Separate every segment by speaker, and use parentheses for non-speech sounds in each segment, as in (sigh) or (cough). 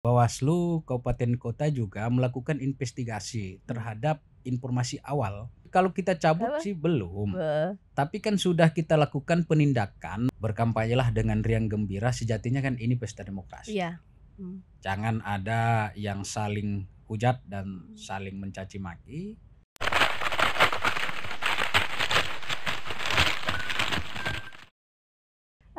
Speaker 1: Bawaslu Kabupaten Kota juga melakukan investigasi hmm. terhadap informasi awal. Kalau kita cabut Apa? sih belum. Be. Tapi kan sudah kita lakukan penindakan. Berkampanyelah dengan riang gembira. Sejatinya kan ini pesta demokrasi.
Speaker 2: Iya. Hmm.
Speaker 1: Jangan ada yang saling hujat dan hmm. saling mencaci maki.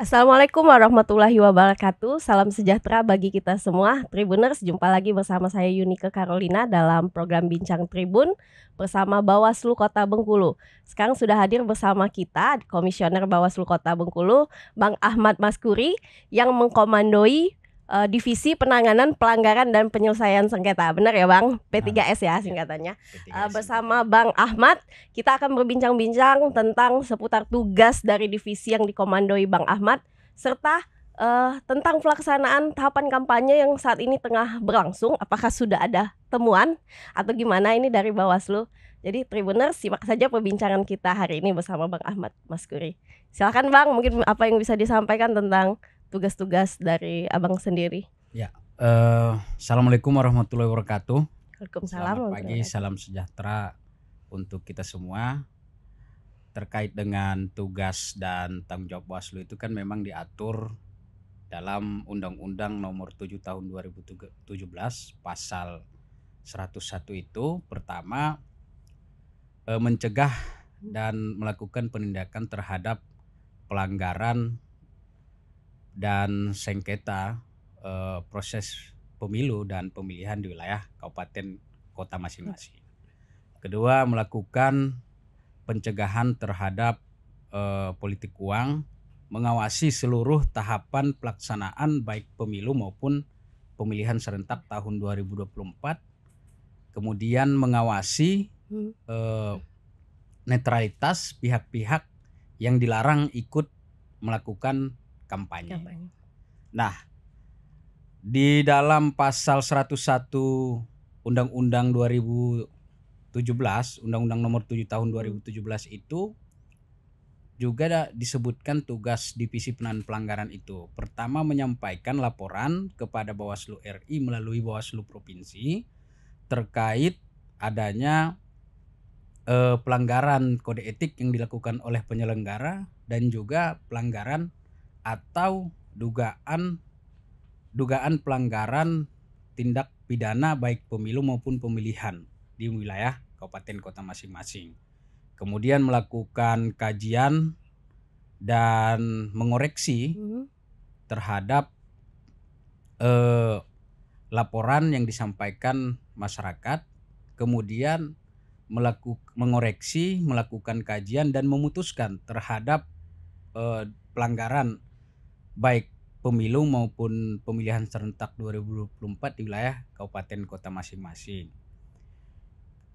Speaker 2: Assalamualaikum warahmatullahi wabarakatuh. Salam sejahtera bagi kita semua. Tribuners, jumpa lagi bersama saya Yunike Carolina dalam program Bincang Tribun bersama Bawaslu Kota Bengkulu. Sekarang sudah hadir bersama kita Komisioner Bawaslu Kota Bengkulu, Bang Ahmad Maskuri yang mengkomandoi uh, divisi penanganan pelanggaran dan penyelesaian sengketa. Benar ya, Bang? P3S ya singkatannya. Uh, bersama Bang Ahmad, kita akan berbincang-bincang tentang seputar tugas dari divisi yang dikomandoi Bang Ahmad serta uh, tentang pelaksanaan tahapan kampanye yang saat ini tengah berlangsung. Apakah sudah ada temuan atau gimana ini dari Bawaslu? Jadi Tribuners simak saja perbincangan kita hari ini bersama Bang Ahmad Mas Kuri. Silakan Bang, mungkin apa yang bisa disampaikan tentang tugas-tugas dari abang sendiri.
Speaker 1: Ya, uh, assalamualaikum warahmatullahi wabarakatuh.
Speaker 2: Waalaikumsalam. Selamat pagi,
Speaker 1: salam sejahtera untuk kita semua. Terkait dengan tugas dan tanggung jawab waslu itu kan memang diatur dalam Undang-Undang Nomor 7 Tahun 2017 Pasal 101 itu pertama eh, mencegah dan melakukan penindakan terhadap pelanggaran dan sengketa eh, proses pemilu dan pemilihan di wilayah kabupaten kota masing-masing. Kedua, melakukan pencegahan terhadap eh, politik uang, mengawasi seluruh tahapan pelaksanaan baik pemilu maupun pemilihan serentak tahun 2024. Kemudian mengawasi hmm. eh, netralitas pihak-pihak yang dilarang ikut melakukan kampanye. kampanye. Nah, di dalam pasal 101 Undang-Undang 2017, Undang-Undang nomor 7 tahun 2017 itu juga disebutkan tugas divisi penahan pelanggaran itu. Pertama menyampaikan laporan kepada Bawaslu RI melalui Bawaslu provinsi terkait adanya eh, pelanggaran kode etik yang dilakukan oleh penyelenggara dan juga pelanggaran atau dugaan dugaan pelanggaran tindak pidana baik pemilu maupun pemilihan di wilayah kabupaten kota masing-masing. Kemudian melakukan kajian dan mengoreksi hmm. terhadap eh, laporan yang disampaikan masyarakat. Kemudian melakukan mengoreksi, melakukan kajian dan memutuskan terhadap eh, pelanggaran baik pemilu maupun pemilihan serentak 2024 di wilayah kabupaten kota masing-masing.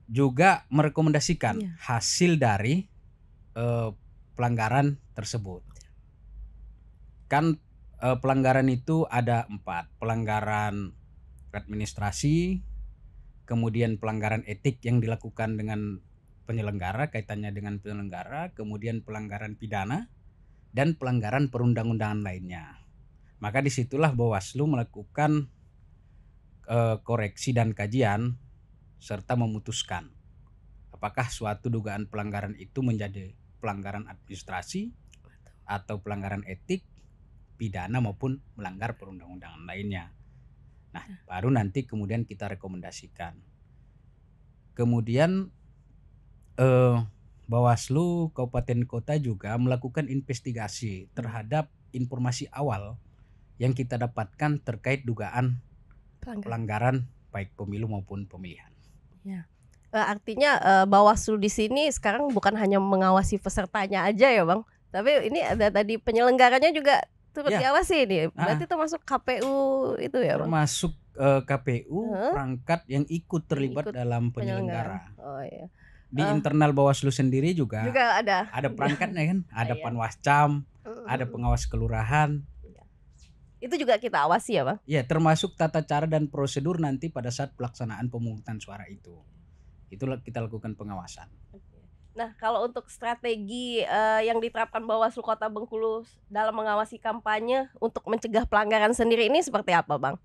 Speaker 1: Juga merekomendasikan iya. hasil dari eh, pelanggaran tersebut. Kan eh, pelanggaran itu ada empat, pelanggaran administrasi, kemudian pelanggaran etik yang dilakukan dengan penyelenggara kaitannya dengan penyelenggara, kemudian pelanggaran pidana, dan pelanggaran perundang-undangan lainnya. Maka disitulah Bawaslu melakukan e, koreksi dan kajian serta memutuskan apakah suatu dugaan pelanggaran itu menjadi pelanggaran administrasi atau pelanggaran etik, pidana maupun melanggar perundang-undangan lainnya. Nah, nah. baru nanti kemudian kita rekomendasikan. Kemudian eh, Bawaslu Kabupaten Kota juga melakukan investigasi terhadap informasi awal yang kita dapatkan terkait dugaan
Speaker 2: pelanggaran, pelanggaran
Speaker 1: baik pemilu maupun pemilihan.
Speaker 2: Ya. Eh, artinya eh, Bawaslu di sini sekarang bukan hanya mengawasi pesertanya aja ya, Bang. Tapi ini ada tadi penyelenggaranya juga turut ya. diawasi ini. Ah. Berarti ah. termasuk KPU itu ya, Bang.
Speaker 1: Termasuk uh, eh, KPU huh? perangkat yang ikut terlibat ikut dalam penyelenggara. penyelenggara. Oh iya di uh, internal Bawaslu sendiri juga juga
Speaker 2: ada ada perangkatnya kan
Speaker 1: (laughs) ada iya. panwascam uh, ada pengawas kelurahan iya.
Speaker 2: itu juga kita awasi ya pak
Speaker 1: ya termasuk tata cara dan prosedur nanti pada saat pelaksanaan pemungutan suara itu itulah kita lakukan pengawasan
Speaker 2: nah kalau untuk strategi uh, yang diterapkan Bawaslu Kota Bengkulu dalam mengawasi kampanye untuk mencegah pelanggaran sendiri ini seperti apa bang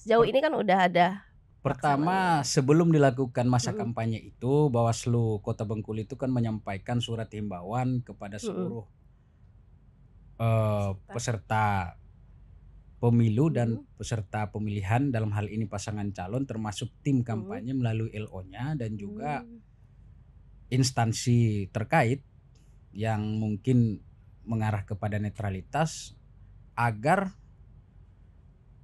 Speaker 2: sejauh ini kan udah ada
Speaker 1: Pertama, sebelum dilakukan masa hmm. kampanye itu, Bawaslu Kota Bengkulu itu kan menyampaikan surat himbauan kepada seluruh hmm. uh, peserta pemilu dan peserta pemilihan dalam hal ini pasangan calon termasuk tim kampanye hmm. melalui LO-nya dan juga hmm. instansi terkait yang mungkin mengarah kepada netralitas agar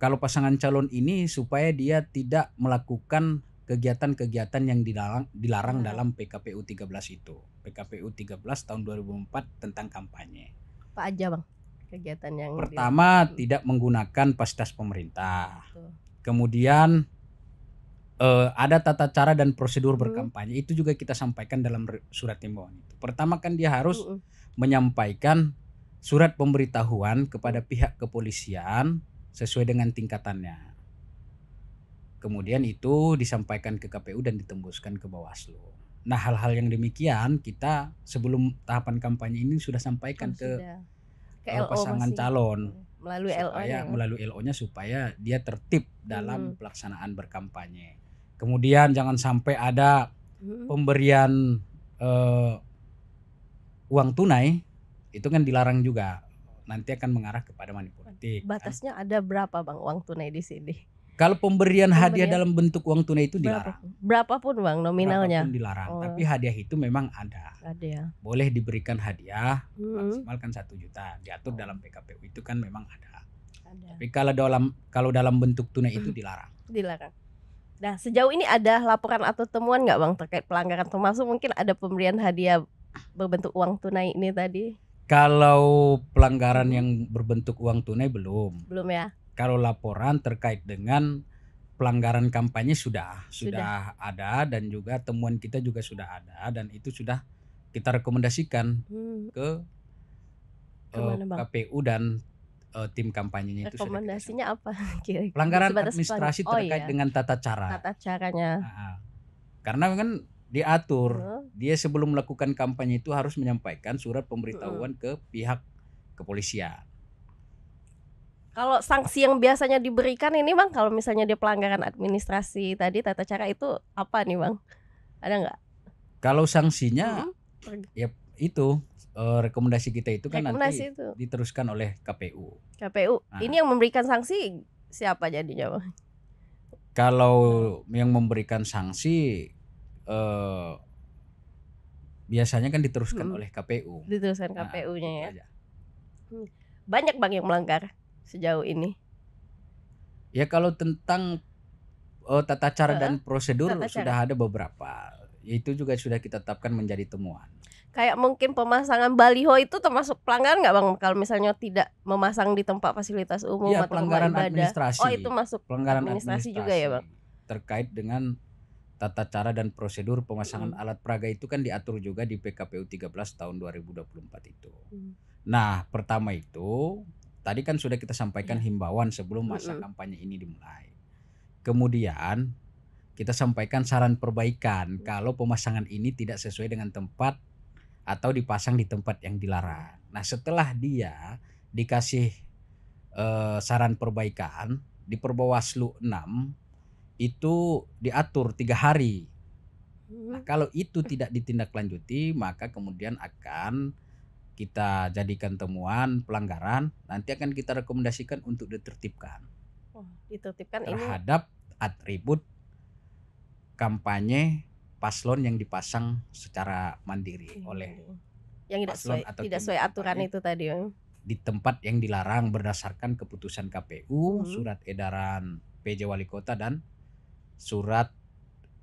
Speaker 1: kalau pasangan calon ini supaya dia tidak melakukan kegiatan-kegiatan yang dilarang dilarang hmm. dalam PKPU 13 itu. PKPU 13 tahun 2004 tentang kampanye.
Speaker 2: Apa aja, Bang? Kegiatan yang Pertama, dilarang.
Speaker 1: tidak menggunakan fasilitas pemerintah. Betul. Kemudian uh, ada tata cara dan prosedur hmm. berkampanye. Hmm. Itu juga kita sampaikan dalam surat imbauan itu. Pertama kan dia harus hmm. menyampaikan surat pemberitahuan kepada pihak kepolisian sesuai dengan tingkatannya. Kemudian itu disampaikan ke KPU dan ditembuskan ke Bawaslu. Nah, hal-hal yang demikian kita sebelum tahapan kampanye ini sudah sampaikan oh, ke
Speaker 2: sudah. ke eh, pasangan masih. calon melalui supaya ya. melalui
Speaker 1: LO-nya supaya dia tertib dalam hmm. pelaksanaan berkampanye. Kemudian jangan sampai ada hmm. pemberian uh, uang tunai itu kan dilarang juga nanti akan mengarah kepada money politik. Kan?
Speaker 2: Batasnya kan? ada berapa Bang uang tunai di sini?
Speaker 1: Kalau pemberian, pemberian hadiah dalam bentuk uang tunai itu dilarang.
Speaker 2: berapapun Bang nominalnya. Berapapun
Speaker 1: dilarang, oh. tapi hadiah itu memang ada. Ada ya. Boleh diberikan hadiah hmm. maksimal kan satu juta. Diatur oh. dalam PKPU itu kan memang ada. Ada. Tapi kalau dalam kalau dalam bentuk tunai itu hmm. dilarang.
Speaker 2: Dilarang. Nah, sejauh ini ada laporan atau temuan nggak Bang terkait pelanggaran termasuk mungkin ada pemberian hadiah berbentuk uang tunai ini tadi?
Speaker 1: Kalau pelanggaran yang berbentuk uang tunai belum. Belum ya. Kalau laporan terkait dengan pelanggaran kampanye sudah, sudah sudah ada dan juga temuan kita juga sudah ada dan itu sudah kita rekomendasikan hmm. ke uh, eh, KPU dan uh, tim kampanyenya itu
Speaker 2: rekomendasinya apa (laughs) pelanggaran administrasi oh, terkait iya. dengan
Speaker 1: tata cara
Speaker 2: tata caranya
Speaker 1: nah, karena kan diatur dia sebelum melakukan kampanye itu harus menyampaikan surat pemberitahuan ke pihak kepolisian.
Speaker 2: Kalau sanksi yang biasanya diberikan ini bang, kalau misalnya dia pelanggaran administrasi tadi tata cara itu apa nih bang? Ada nggak?
Speaker 1: Kalau sanksinya uh. ya itu eh, rekomendasi kita itu kan rekomendasi nanti itu. diteruskan oleh KPU.
Speaker 2: KPU nah. ini yang memberikan sanksi siapa jadinya bang?
Speaker 1: Kalau yang memberikan sanksi uh, biasanya kan diteruskan hmm. oleh KPU. Diteruskan
Speaker 2: nah, KPU-nya ya. Aja. Hmm. Banyak bang yang melanggar sejauh ini.
Speaker 1: Ya kalau tentang uh, tata cara uh, dan prosedur cara. sudah ada beberapa. Itu juga sudah kita tetapkan menjadi temuan.
Speaker 2: Kayak mungkin pemasangan baliho itu termasuk pelanggaran nggak bang? Kalau misalnya tidak memasang di tempat fasilitas umum ya, atau pelanggaran oh, administrasi. Oh itu masuk pelanggaran administrasi, administrasi juga ya
Speaker 1: bang? Terkait dengan tata cara dan prosedur pemasangan mm. alat peraga itu kan diatur juga di PKPU 13 tahun 2024 itu. Mm. Nah, pertama itu tadi kan sudah kita sampaikan ya. himbauan sebelum masa mm. kampanye ini dimulai. Kemudian kita sampaikan saran perbaikan mm. kalau pemasangan ini tidak sesuai dengan tempat atau dipasang di tempat yang dilarang. Nah, setelah dia dikasih eh, saran perbaikan di Perbawaslu 6 itu diatur tiga hari. Hmm. Nah, kalau itu tidak ditindaklanjuti, maka kemudian akan kita jadikan temuan pelanggaran. Nanti akan kita rekomendasikan untuk ditertibkan.
Speaker 2: Oh, ditertibkan terhadap
Speaker 1: ini... atribut kampanye paslon yang dipasang secara mandiri hmm. oleh
Speaker 2: yang tidak sesuai, tidak sesuai aturan itu tadi
Speaker 1: di tempat yang dilarang berdasarkan keputusan KPU, hmm. surat edaran PJ Wali Kota dan surat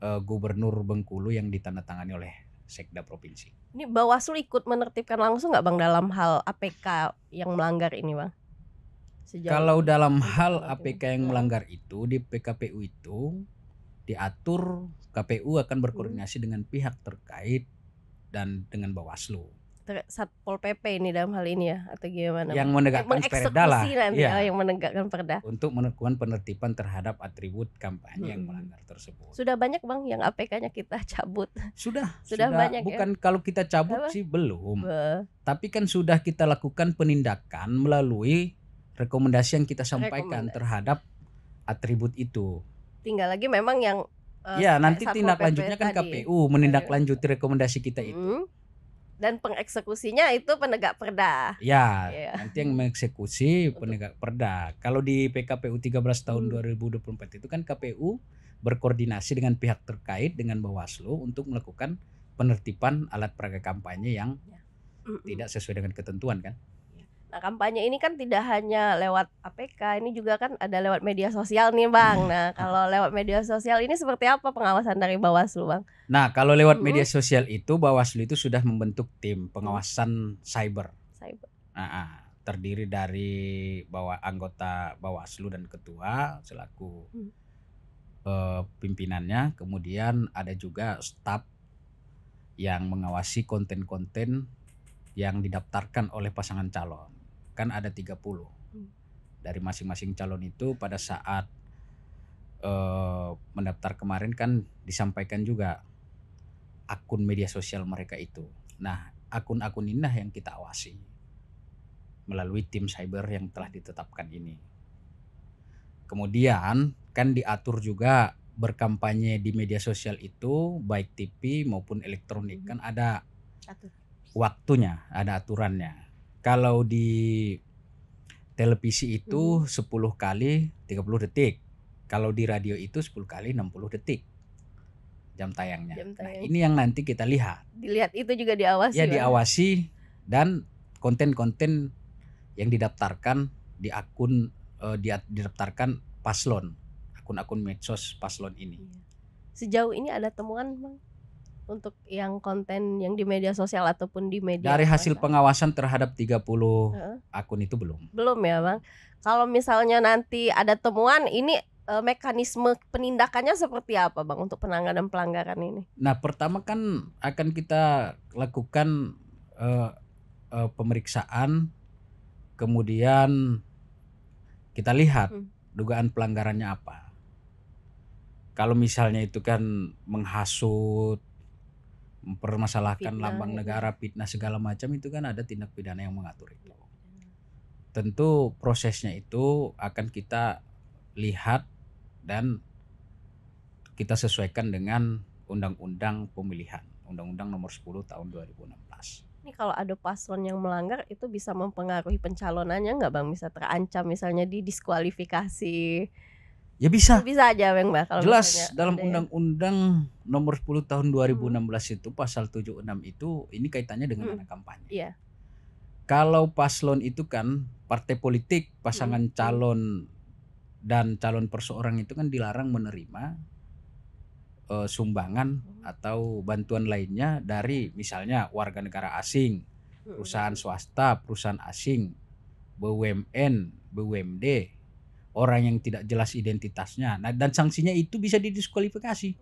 Speaker 1: uh, Gubernur Bengkulu yang ditandatangani oleh Sekda Provinsi.
Speaker 2: Ini Bawaslu ikut menertibkan langsung nggak bang dalam hal APK yang melanggar ini bang? Sejauh Kalau dalam hal APK
Speaker 1: yang iya. melanggar itu di PKPU itu diatur KPU akan berkoordinasi hmm. dengan pihak terkait dan dengan Bawaslu
Speaker 2: satpol pp ini dalam hal ini ya atau gimana? Yang menegakkan eh, perda lah. Nanti, ya. yang menegakkan perda.
Speaker 1: Untuk melakukan penertiban terhadap atribut kampanye hmm. yang melanggar tersebut.
Speaker 2: Sudah banyak bang yang APK-nya kita (laughs) cabut. Sudah. sudah, sudah banyak. Ya? Bukan ya?
Speaker 1: kalau kita cabut Apa? sih belum. Be. Tapi kan sudah kita lakukan penindakan melalui rekomendasi yang kita sampaikan rekomendasi. terhadap atribut itu.
Speaker 2: Tinggal lagi memang yang Uh, ya nanti tindak lanjutnya kan tadi. KPU iya,
Speaker 1: iya. menindaklanjuti rekomendasi kita itu.
Speaker 2: Hmm dan pengeksekusinya itu penegak perda.
Speaker 1: Ya, yeah. nanti yang mengeksekusi penegak perda. Kalau di PKPU 13 tahun hmm. 2024 itu kan KPU berkoordinasi dengan pihak terkait dengan Bawaslu untuk melakukan penertiban alat peraga kampanye yang yeah. tidak sesuai dengan ketentuan kan.
Speaker 2: Nah, kampanye ini kan tidak hanya lewat APK, ini juga kan ada lewat media sosial nih, Bang. Iya. Nah, kalau lewat media sosial ini seperti apa pengawasan dari Bawaslu, Bang?
Speaker 1: Nah, kalau lewat hmm. media sosial itu Bawaslu itu sudah membentuk tim pengawasan cyber. Cyber. Nah, terdiri dari bawa anggota Bawaslu dan ketua selaku hmm. eh, pimpinannya, kemudian ada juga staf yang mengawasi konten-konten yang didaftarkan oleh pasangan calon kan ada 30. Hmm. Dari masing-masing calon itu pada saat uh, mendaftar kemarin kan disampaikan juga akun media sosial mereka itu. Nah, akun-akun inilah yang kita awasi melalui tim cyber yang telah ditetapkan ini. Kemudian kan diatur juga berkampanye di media sosial itu baik TV maupun elektronik hmm. kan ada Atur. waktunya, ada aturannya kalau di televisi itu hmm. 10 kali 30 detik. Kalau di radio itu 10 kali 60 detik jam tayangnya. Jam nah, tayang. Nah, ini yang nanti kita lihat.
Speaker 2: Dilihat itu juga diawasi. Ya, ya?
Speaker 1: diawasi dan konten-konten yang didaftarkan di akun uh, di, didaftarkan paslon, akun-akun medsos paslon ini. Iya.
Speaker 2: Sejauh ini ada temuan, Bang? untuk yang konten yang di media sosial ataupun di media dari hasil
Speaker 1: pengawasan terhadap 30 uh. akun itu belum
Speaker 2: belum ya bang kalau misalnya nanti ada temuan ini uh, mekanisme penindakannya seperti apa bang untuk penanganan pelanggaran ini
Speaker 1: nah pertama kan akan kita lakukan uh, uh, pemeriksaan kemudian kita lihat hmm. dugaan pelanggarannya apa kalau misalnya itu kan menghasut mempermasalahkan fitnah, lambang ya. negara, fitnah segala macam itu kan ada tindak pidana yang mengatur itu. Iya, Tentu prosesnya itu akan kita lihat dan kita sesuaikan dengan undang-undang pemilihan, undang-undang nomor 10 tahun 2016.
Speaker 2: Ini kalau ada paslon yang melanggar itu bisa mempengaruhi pencalonannya nggak bang? Bisa terancam misalnya didiskualifikasi Ya bisa. Ya bisa aja Bang bah, kalau Jelas dalam
Speaker 1: undang-undang nomor 10 tahun 2016 hmm. itu pasal 76 itu ini kaitannya dengan hmm. kampanye. Iya. Kalau paslon itu kan partai politik, pasangan hmm. calon dan calon perseorang itu kan dilarang menerima uh, sumbangan hmm. atau bantuan lainnya dari misalnya warga negara asing, hmm. perusahaan swasta, perusahaan asing, BUMN, BUMD orang yang tidak jelas identitasnya. Nah, dan sanksinya
Speaker 2: itu bisa didiskualifikasi.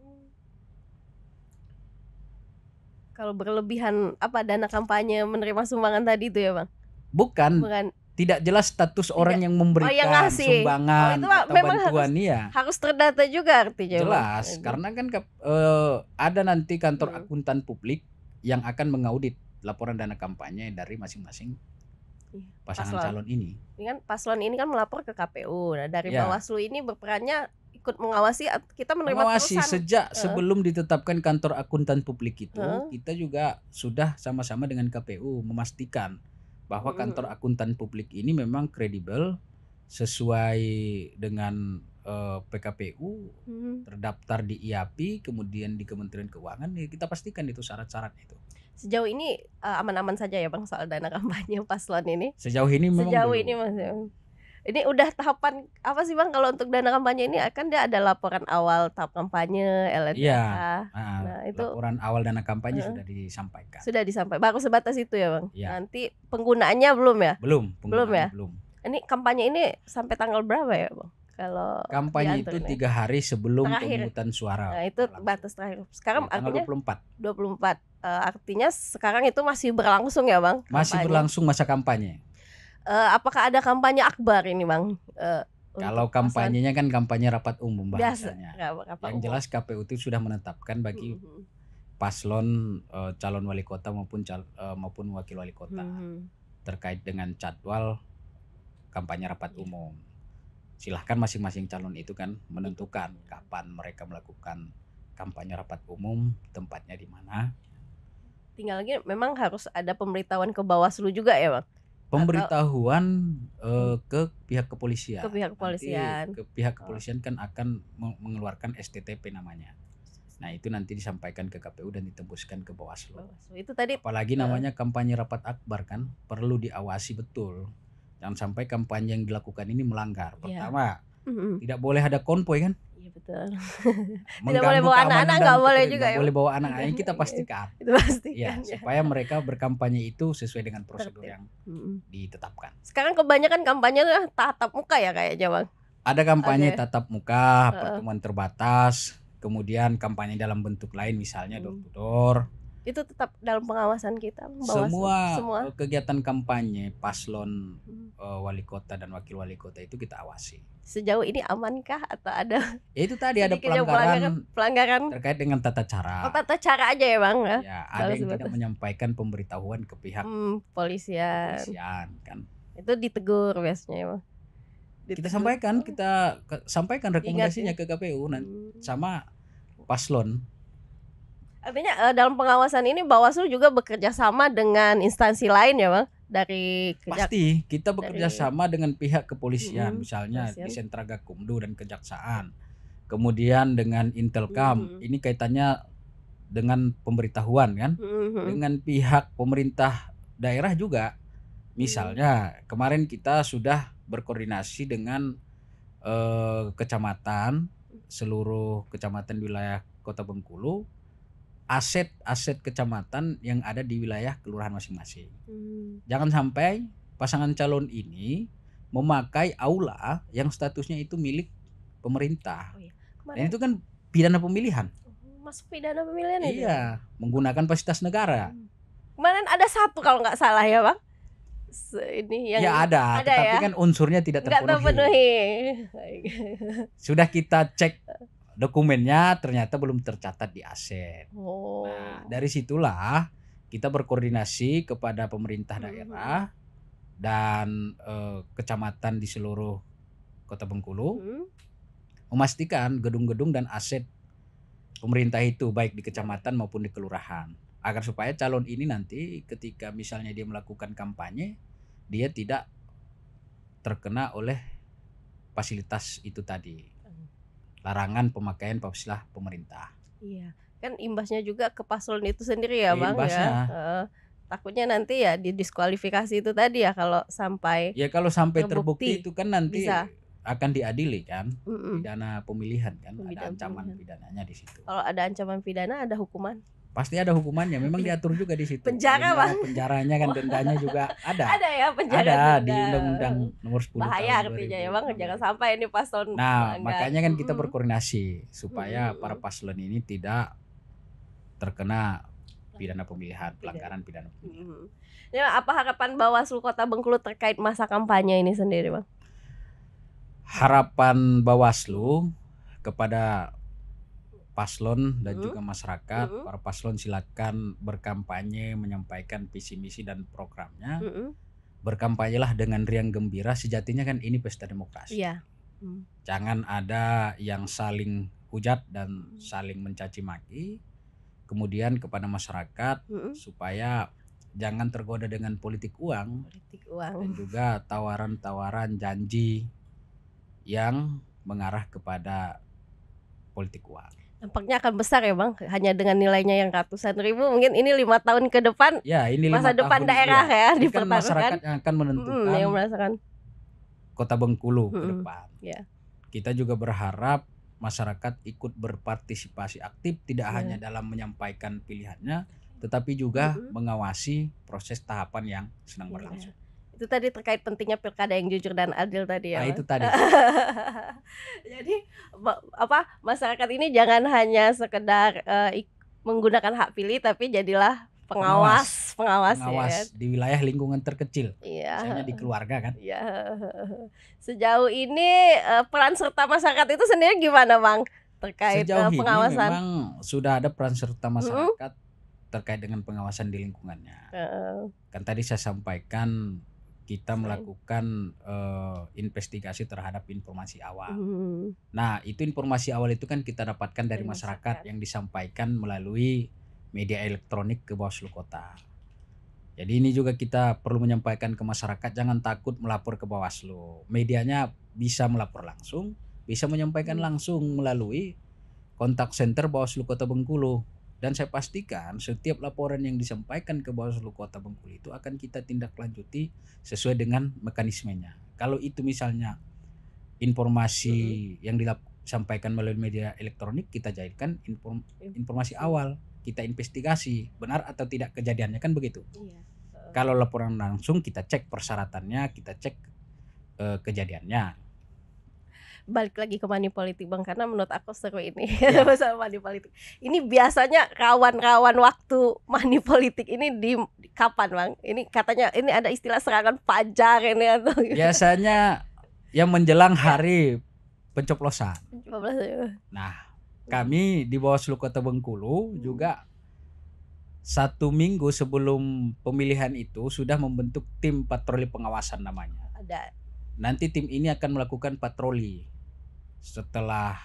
Speaker 2: Kalau berlebihan apa dana kampanye menerima sumbangan tadi itu ya, Bang?
Speaker 1: Bukan. Bukan. Tidak jelas status tidak. orang yang oh, memberikan oh, yang sumbangan oh, itu atau memang bantuan harus, ya.
Speaker 2: Harus terdata juga artinya. Jelas, bang. karena kan ke,
Speaker 1: eh, ada nanti kantor hmm. akuntan publik yang akan mengaudit laporan dana kampanye dari masing-masing
Speaker 2: Iya, pasangan paslon. calon ini. Ini kan paslon ini kan melapor ke KPU. Nah, dari ya. Bawaslu ini berperannya ikut mengawasi kita menerima mengawasi terusan. sejak uh. sebelum
Speaker 1: ditetapkan kantor akuntan publik itu uh. kita juga sudah sama-sama dengan KPU memastikan bahwa kantor akuntan publik ini memang kredibel sesuai dengan uh, eh, PKPU hmm. terdaftar di IAPI kemudian di Kementerian Keuangan ya kita pastikan itu syarat-syarat itu
Speaker 2: sejauh ini eh, aman-aman uh, saja ya Bang soal dana kampanye paslon ini.
Speaker 1: Sejauh ini memang Sejauh belum. ini
Speaker 2: masih Ini udah tahapan apa sih Bang kalau untuk dana kampanye ini akan dia ada laporan awal tahap kampanye lrt ya Nah, nah, itu laporan
Speaker 1: awal dana kampanye uh, sudah
Speaker 2: disampaikan. Sudah disampaikan. Baru sebatas itu ya Bang. Ya. Nanti penggunaannya belum ya?
Speaker 1: Belum. Belum ya? Belum.
Speaker 2: Ini kampanye ini sampai tanggal berapa ya Bang? kalau kampanye itu tiga
Speaker 1: hari sebelum terakhir. pemungutan suara. Nah,
Speaker 2: itu langsung. batas terakhir. Sekarang nah, artinya 24. 24. Uh, artinya sekarang itu masih berlangsung ya, Bang? Kampanye. Masih berlangsung
Speaker 1: masa kampanye.
Speaker 2: Uh, apakah ada kampanye akbar ini, Bang? Uh, kalau kampanyenya
Speaker 1: kan kampanye rapat umum bahasanya.
Speaker 2: Biasa, rapat Yang jelas
Speaker 1: KPU itu sudah menetapkan bagi mm -hmm. paslon uh, calon wali kota maupun cal, maupun wakil wali kota -hmm. terkait dengan jadwal kampanye rapat iya. umum silahkan masing-masing calon itu kan menentukan kapan mereka melakukan kampanye rapat umum tempatnya di mana
Speaker 2: tinggal lagi memang harus ada pemberitahuan ke Bawaslu juga ya bang
Speaker 1: pemberitahuan Atau, uh, ke pihak kepolisian ke pihak
Speaker 2: kepolisian nanti ke pihak oh. kepolisian
Speaker 1: kan akan mengeluarkan STTP namanya nah itu nanti disampaikan ke KPU dan ditembuskan ke Bawaslu, Bawaslu.
Speaker 2: itu tadi apalagi
Speaker 1: eh. namanya kampanye rapat akbar kan perlu diawasi betul Jangan sampai kampanye yang dilakukan ini melanggar. Iya. Pertama, yeah. tidak boleh ada konvoy kan?
Speaker 2: Iya betul. (laughs) tidak boleh bawa anak-anak, nggak boleh juga ya. boleh
Speaker 1: bawa anak-anak, nah, kita (laughs) iya. pastikan.
Speaker 2: itu pastikan. Ya, ya, supaya
Speaker 1: mereka berkampanye itu sesuai dengan prosedur
Speaker 2: yang mm
Speaker 1: ditetapkan.
Speaker 2: Sekarang kebanyakan kampanye lah tatap muka ya kayaknya bang.
Speaker 1: Ada kampanye okay. tatap muka, pertemuan terbatas, kemudian kampanye dalam bentuk lain misalnya mm. door to door
Speaker 2: itu tetap dalam pengawasan kita semua semua
Speaker 1: kegiatan kampanye paslon hmm. uh, wali kota dan wakil wali kota itu kita awasi
Speaker 2: sejauh ini amankah atau ada
Speaker 1: ya itu tadi ada pelanggaran, pelanggaran pelanggaran terkait dengan tata cara oh,
Speaker 2: tata cara aja ya bang ya, ya ada yang tidak
Speaker 1: menyampaikan pemberitahuan ke pihak
Speaker 2: hmm, polisian polisian kan itu ditegur biasanya ya bang
Speaker 1: ditegur. kita sampaikan kita sampaikan rekomendasinya Ingat, ya. ke KPU nanti hmm. sama paslon
Speaker 2: Artinya uh, dalam pengawasan ini Bawaslu juga bekerja sama dengan instansi lain ya, Bang? Dari kejak... Pasti,
Speaker 1: kita bekerja dari... sama dengan pihak kepolisian, hmm, misalnya kepolisian. di sentra Gakumdu dan Kejaksaan. Kemudian dengan Intelkam, hmm. ini kaitannya dengan pemberitahuan kan? Hmm. Dengan pihak pemerintah daerah juga. Misalnya, hmm. kemarin kita sudah berkoordinasi dengan uh, kecamatan seluruh kecamatan wilayah Kota Bengkulu aset-aset kecamatan yang ada di wilayah kelurahan masing-masing. Hmm. Jangan sampai pasangan calon ini memakai aula yang statusnya itu milik pemerintah. Oh,
Speaker 2: iya. Dan itu kan
Speaker 1: pidana pemilihan. Oh,
Speaker 2: masuk pidana pemilihan iya, ya? Iya,
Speaker 1: menggunakan fasilitas negara. Hmm.
Speaker 2: Kemarin ada satu kalau nggak salah ya, Bang ini yang ya ada, ada tapi ya? kan
Speaker 1: unsurnya tidak terpenuhi. terpenuhi. Sudah kita cek eh dokumennya ternyata belum tercatat di aset. Nah, oh. Nah, dari situlah kita berkoordinasi kepada pemerintah hmm. daerah dan eh, kecamatan di seluruh Kota Bengkulu hmm. memastikan gedung-gedung dan aset pemerintah itu baik di kecamatan maupun di kelurahan agar supaya calon ini nanti ketika misalnya dia melakukan kampanye dia tidak terkena oleh fasilitas itu tadi larangan pemakaian pausilah pemerintah.
Speaker 2: Iya, kan imbasnya juga ke paslon itu sendiri ya, iya, Bang ya. takutnya nanti ya didiskualifikasi itu tadi ya kalau sampai Ya kalau sampai terbukti, terbukti itu kan nanti bisa
Speaker 1: akan diadili kan mm -mm. pidana pemilihan kan
Speaker 2: pemilihan. ada ancaman pidananya di situ. Kalau ada ancaman pidana ada hukuman?
Speaker 1: pasti ada hukumannya memang diatur juga di situ penjara Karena bang penjaranya kan dendanya juga ada ada ya
Speaker 2: penjara ada di undang-undang
Speaker 1: nomor sepuluh bahaya artinya ya
Speaker 2: bang jangan sampai ini paslon nah makanya kan kita hmm.
Speaker 1: berkoordinasi supaya hmm. para paslon ini tidak terkena pidana pemilihan
Speaker 2: pelanggaran pidana pemilihan. Hmm. Ya, apa harapan Bawaslu Kota Bengkulu terkait masa kampanye ini sendiri bang?
Speaker 1: Harapan Bawaslu kepada paslon dan hmm. juga masyarakat. Hmm. Para paslon silakan berkampanye, menyampaikan visi misi dan programnya. Hmm. Berkampanyelah dengan riang gembira. Sejatinya kan ini pesta demokrasi. Yeah. Hmm. Jangan ada yang saling hujat dan saling mencaci maki. Kemudian kepada masyarakat hmm. supaya jangan tergoda dengan politik uang,
Speaker 2: politik uang. dan juga
Speaker 1: tawaran-tawaran janji yang mengarah kepada politik uang.
Speaker 2: Dampaknya akan besar ya bang, hanya dengan nilainya yang ratusan ribu mungkin ini lima tahun ke depan, ya, ini masa depan daerah iya. ya, ya kan Masyarakat yang
Speaker 1: akan menentukan hmm, yang merasakan. kota Bengkulu hmm, ke depan. Ya. Kita juga berharap masyarakat ikut berpartisipasi aktif tidak ya. hanya dalam menyampaikan pilihannya, tetapi juga hmm. mengawasi proses tahapan yang sedang berlangsung.
Speaker 2: Ya itu tadi terkait pentingnya pilkada yang jujur dan adil tadi ya. Nah, itu tadi. (laughs) Jadi apa masyarakat ini jangan hanya sekedar uh, menggunakan hak pilih tapi jadilah pengawas, pengawas, pengawas, ya pengawas ya.
Speaker 1: di wilayah lingkungan terkecil. Iya. Misalnya di keluarga kan. Iya.
Speaker 2: Sejauh ini uh, peran serta masyarakat itu sendiri gimana, Bang? Terkait Sejauh uh, pengawasan. Ini memang
Speaker 1: sudah ada peran serta masyarakat -hmm. terkait dengan pengawasan di lingkungannya. Uh. Kan tadi saya sampaikan kita melakukan uh, investigasi terhadap informasi awal. Mm. Nah, itu informasi awal itu kan kita dapatkan dari masyarakat, masyarakat yang disampaikan melalui media elektronik ke Bawaslu Kota. Jadi ini juga kita perlu menyampaikan ke masyarakat jangan takut melapor ke Bawaslu. Medianya bisa melapor langsung, bisa menyampaikan hmm. langsung melalui kontak center Bawaslu Kota Bengkulu dan saya pastikan setiap laporan yang disampaikan ke Bawaslu Kota Bengkulu itu akan kita tindak lanjuti sesuai dengan mekanismenya. Kalau itu misalnya informasi hmm. yang disampaikan melalui media elektronik kita jadikan inform iya. informasi awal, kita investigasi benar atau tidak kejadiannya kan begitu.
Speaker 2: Iya. Kalau
Speaker 1: laporan langsung kita cek persyaratannya, kita cek uh, kejadiannya
Speaker 2: balik lagi ke money politik bang karena menurut aku seru ini yeah. (laughs) masalah money politik ini biasanya kawan-kawan waktu money (laughs) politik ini di, di kapan bang ini katanya ini ada istilah serangan fajar ini atau
Speaker 1: biasanya yang menjelang hari pencoplosan. Ya. Nah, kami di bawah Selu Kota Bengkulu hmm. juga satu minggu sebelum pemilihan itu sudah membentuk tim patroli pengawasan namanya. Ada. Nanti tim ini akan melakukan patroli setelah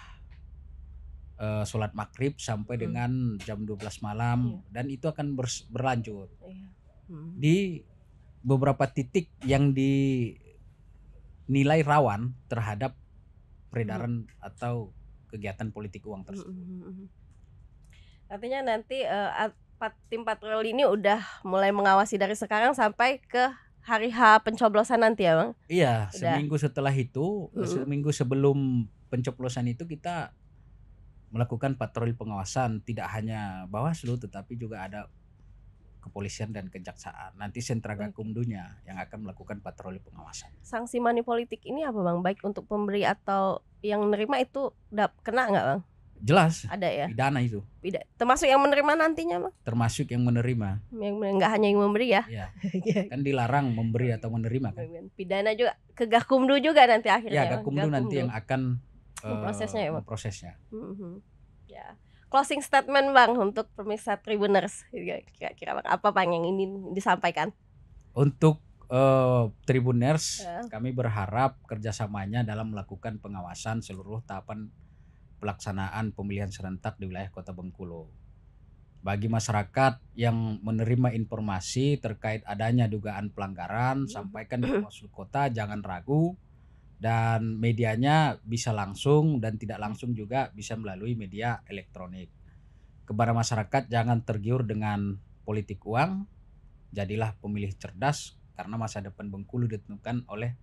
Speaker 1: uh, sholat maghrib sampai hmm. dengan jam 12 malam yeah. dan itu akan ber, berlanjut yeah. hmm. di beberapa titik yang dinilai rawan terhadap peredaran hmm. atau kegiatan politik uang hmm, tersebut.
Speaker 2: Hmm, hmm, hmm. Artinya nanti uh, tim patroli ini udah mulai mengawasi dari sekarang sampai ke hari H pencoblosan nanti ya bang? Iya udah. seminggu
Speaker 1: setelah itu, eh, hmm. seminggu sebelum pencoplosan itu kita melakukan patroli pengawasan tidak hanya Bawaslu tetapi juga ada kepolisian dan kejaksaan. Nanti sentra gakumdunya yang akan melakukan patroli pengawasan.
Speaker 2: Sanksi money politik ini apa bang? Baik untuk pemberi atau yang menerima itu dap kena nggak bang? Jelas. Ada ya. Pidana itu. Pidak Termasuk yang menerima nantinya bang?
Speaker 1: Termasuk yang menerima.
Speaker 2: Yang nggak hanya yang memberi ya? Iya.
Speaker 1: (laughs) kan dilarang memberi atau menerima kan?
Speaker 2: Pidana juga ke gakumdu juga nanti akhirnya. Ya gakumdu, gakumdu nanti yang
Speaker 1: akan Oh, eh, prosesnya ya, Bang. Prosesnya.
Speaker 2: Mm-hmm. Ya. Closing statement Bang untuk pemirsa Tribuners ya, kira-kira Bang apa Bang yang ingin disampaikan?
Speaker 1: Untuk uh, Tribuners, yeah. kami berharap kerjasamanya dalam melakukan pengawasan seluruh tahapan pelaksanaan pemilihan serentak di wilayah Kota Bengkulu. Bagi masyarakat yang menerima informasi terkait adanya dugaan pelanggaran, mm-hmm. sampaikan ke Bawaslu Kota, jangan ragu dan medianya bisa langsung dan tidak langsung juga bisa melalui media elektronik. Kepada masyarakat jangan tergiur dengan politik uang, jadilah pemilih cerdas karena masa depan Bengkulu ditentukan oleh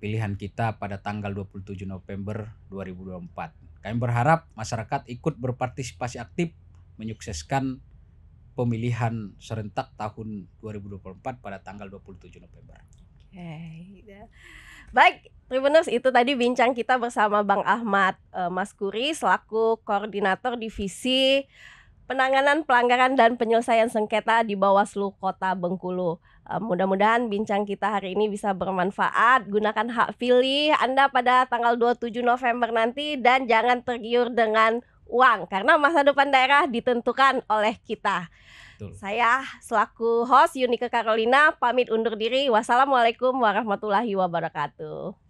Speaker 1: pilihan kita pada tanggal 27 November 2024. Kami berharap masyarakat ikut berpartisipasi aktif menyukseskan pemilihan serentak tahun 2024 pada tanggal 27 November.
Speaker 2: Okay. Ya. Baik, Tribuners itu tadi bincang kita bersama Bang Ahmad uh, Mas selaku koordinator divisi penanganan pelanggaran dan penyelesaian sengketa di Bawaslu Kota Bengkulu. Eh, mudah-mudahan bincang kita hari ini bisa bermanfaat. Gunakan hak pilih Anda pada tanggal 27 November nanti dan jangan tergiur dengan uang karena masa depan daerah ditentukan oleh kita. Betul. Saya selaku host Unika Carolina pamit undur diri. Wassalamualaikum warahmatullahi wabarakatuh.